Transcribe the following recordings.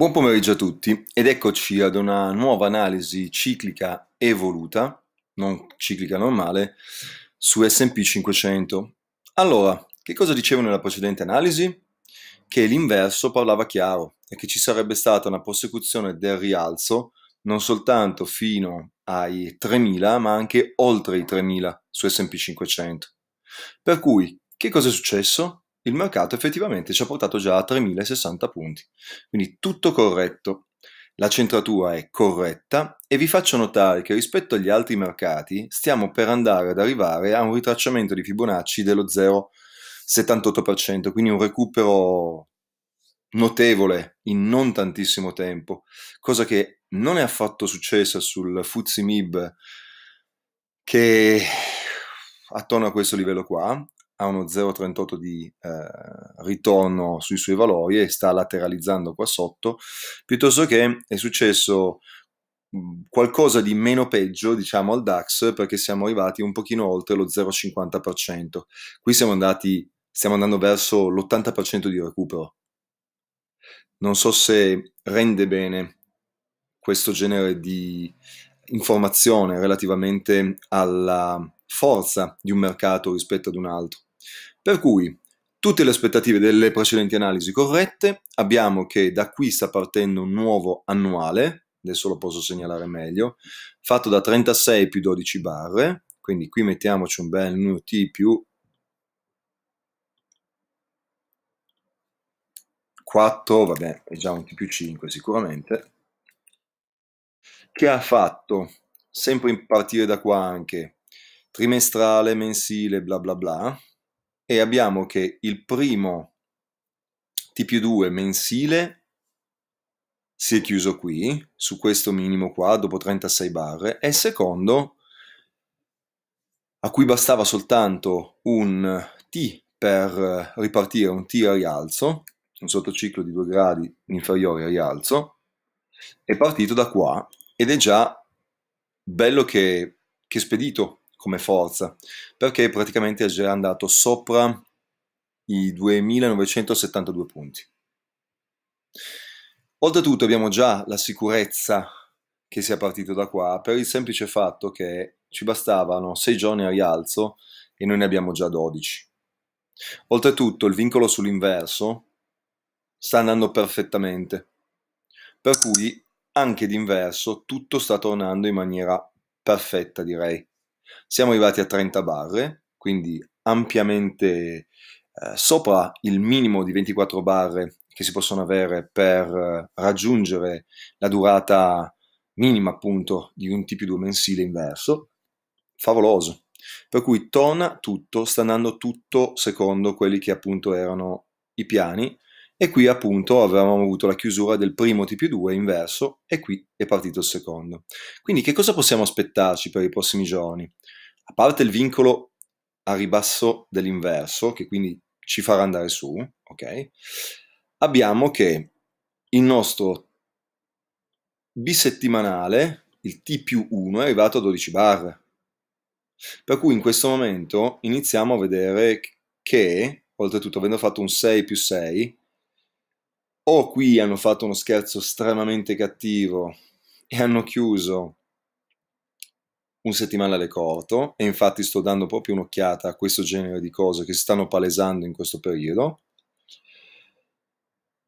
Buon pomeriggio a tutti ed eccoci ad una nuova analisi ciclica evoluta, non ciclica normale, su SP 500. Allora, che cosa dicevo nella precedente analisi? Che l'inverso parlava chiaro e che ci sarebbe stata una prosecuzione del rialzo non soltanto fino ai 3000 ma anche oltre i 3000 su SP 500. Per cui, che cosa è successo? il mercato effettivamente ci ha portato già a 3060 punti. Quindi tutto corretto. La centratura è corretta e vi faccio notare che rispetto agli altri mercati stiamo per andare ad arrivare a un ritracciamento di Fibonacci dello 0,78%, quindi un recupero notevole in non tantissimo tempo, cosa che non è affatto successa sul Fuzzi Mib che attorno a questo livello qua ha uno 0,38 di eh, ritorno sui suoi valori e sta lateralizzando qua sotto, piuttosto che è successo mm, qualcosa di meno peggio diciamo al DAX perché siamo arrivati un pochino oltre lo 0,50%. Qui siamo andati, stiamo andando verso l'80% di recupero. Non so se rende bene questo genere di informazione relativamente alla forza di un mercato rispetto ad un altro. Per cui, tutte le aspettative delle precedenti analisi corrette, abbiamo che da qui sta partendo un nuovo annuale, adesso lo posso segnalare meglio, fatto da 36 più 12 barre, quindi qui mettiamoci un bel new t più 4, vabbè, è già un t più 5 sicuramente, che ha fatto, sempre in partire da qua anche, trimestrale, mensile, bla bla bla, e abbiamo che il primo T più 2 mensile si è chiuso qui, su questo minimo qua, dopo 36 barre, e il secondo, a cui bastava soltanto un T per ripartire un T a rialzo, un sottociclo di 2 gradi inferiore a rialzo, è partito da qua ed è già bello che, che spedito, come forza, perché praticamente è già andato sopra i 2972 punti. Oltretutto abbiamo già la sicurezza che sia partito da qua per il semplice fatto che ci bastavano 6 giorni a rialzo e noi ne abbiamo già 12. Oltretutto il vincolo sull'inverso sta andando perfettamente, per cui anche d'inverso tutto sta tornando in maniera perfetta direi. Siamo arrivati a 30 barre, quindi ampiamente eh, sopra il minimo di 24 barre che si possono avere per eh, raggiungere la durata minima appunto di un T più 2 mensile inverso. Favoloso. Per cui torna tutto, sta andando tutto secondo quelli che appunto erano i piani, e qui appunto avevamo avuto la chiusura del primo T più 2 inverso e qui è partito il secondo. Quindi che cosa possiamo aspettarci per i prossimi giorni? A parte il vincolo a ribasso dell'inverso, che quindi ci farà andare su, ok? Abbiamo che il nostro bisettimanale, il T più 1, è arrivato a 12 bar. Per cui in questo momento iniziamo a vedere che, oltretutto avendo fatto un 6 più 6, o qui hanno fatto uno scherzo estremamente cattivo e hanno chiuso un settimanale corto, e infatti sto dando proprio un'occhiata a questo genere di cose che si stanno palesando in questo periodo,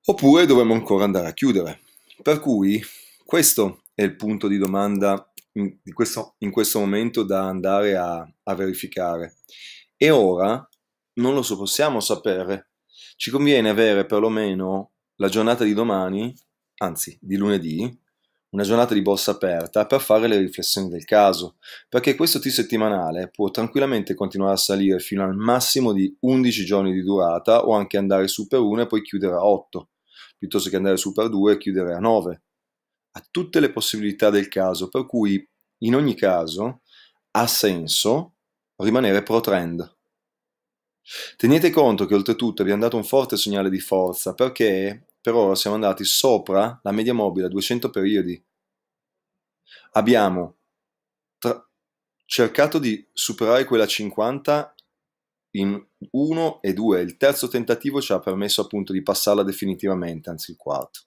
oppure dovremmo ancora andare a chiudere. Per cui questo è il punto di domanda in questo, in questo momento da andare a, a verificare. E ora non lo so, possiamo sapere. Ci conviene avere perlomeno la giornata di domani, anzi di lunedì, una giornata di borsa aperta per fare le riflessioni del caso, perché questo T settimanale può tranquillamente continuare a salire fino al massimo di 11 giorni di durata o anche andare su per 1 e poi chiudere a 8, piuttosto che andare su per 2 e chiudere a 9. Ha tutte le possibilità del caso, per cui in ogni caso ha senso rimanere pro trend. Tenete conto che oltretutto abbiamo dato un forte segnale di forza perché per ora siamo andati sopra la media mobile a 200 periodi. Abbiamo cercato di superare quella 50 in 1 e 2. Il terzo tentativo ci ha permesso appunto di passarla definitivamente, anzi il quarto.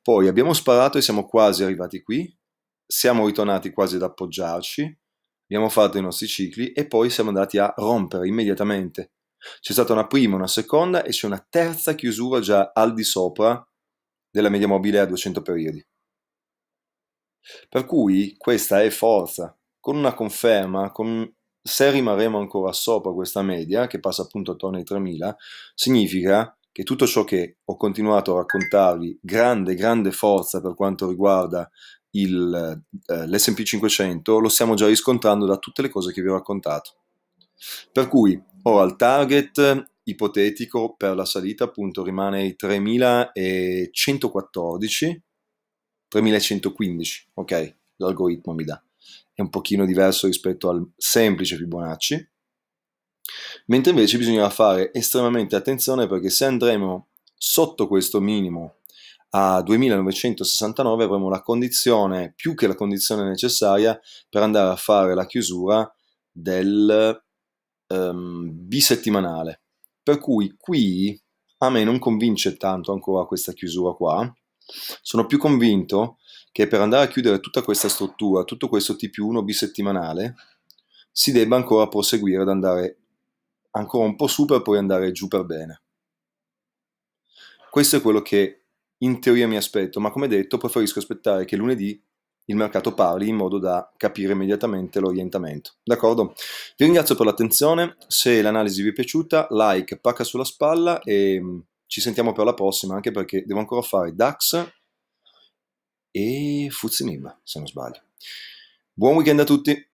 Poi abbiamo sparato e siamo quasi arrivati qui, siamo ritornati quasi ad appoggiarci, abbiamo fatto i nostri cicli e poi siamo andati a rompere immediatamente c'è stata una prima, una seconda e c'è una terza chiusura già al di sopra della media mobile a 200 periodi. Per cui questa è forza. Con una conferma, con... se rimarremo ancora sopra questa media, che passa appunto attorno ai 3000, significa che tutto ciò che ho continuato a raccontarvi, grande, grande forza per quanto riguarda il, eh, l'SP 500, lo stiamo già riscontrando da tutte le cose che vi ho raccontato. Per cui Ora oh, il target ipotetico per la salita appunto rimane i 3114, 3115, ok, l'algoritmo mi dà. È un pochino diverso rispetto al semplice Fibonacci. Mentre invece bisognerà fare estremamente attenzione perché se andremo sotto questo minimo a 2969 avremo la condizione, più che la condizione necessaria, per andare a fare la chiusura del um, bisettimanale. Per cui qui a me non convince tanto ancora questa chiusura qua. Sono più convinto che per andare a chiudere tutta questa struttura, tutto questo TP1 bisettimanale, si debba ancora proseguire ad andare ancora un po' su per poi andare giù per bene. Questo è quello che in teoria mi aspetto, ma come detto preferisco aspettare che lunedì il mercato pari in modo da capire immediatamente l'orientamento. D'accordo? Vi ringrazio per l'attenzione, se l'analisi vi è piaciuta, like, pacca sulla spalla e mm, ci sentiamo per la prossima, anche perché devo ancora fare DAX e Fuzimib, se non sbaglio. Buon weekend a tutti!